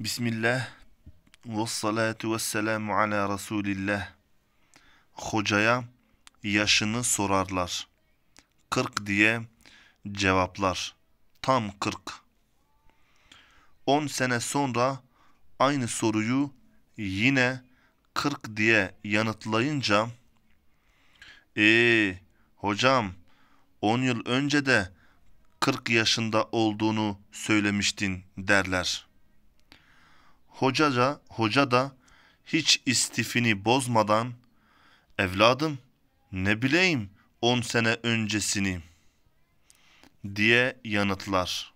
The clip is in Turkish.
Bismillah ve salatu ve selamu ala Resulillah. Hocaya yaşını sorarlar. Kırk diye cevaplar. Tam kırk. On sene sonra aynı soruyu yine kırk diye yanıtlayınca Eee hocam on yıl önce de kırk yaşında olduğunu söylemiştin derler.'' Hoca da, hoca da hiç istifini bozmadan evladım ne bileyim on sene öncesini diye yanıtlar.''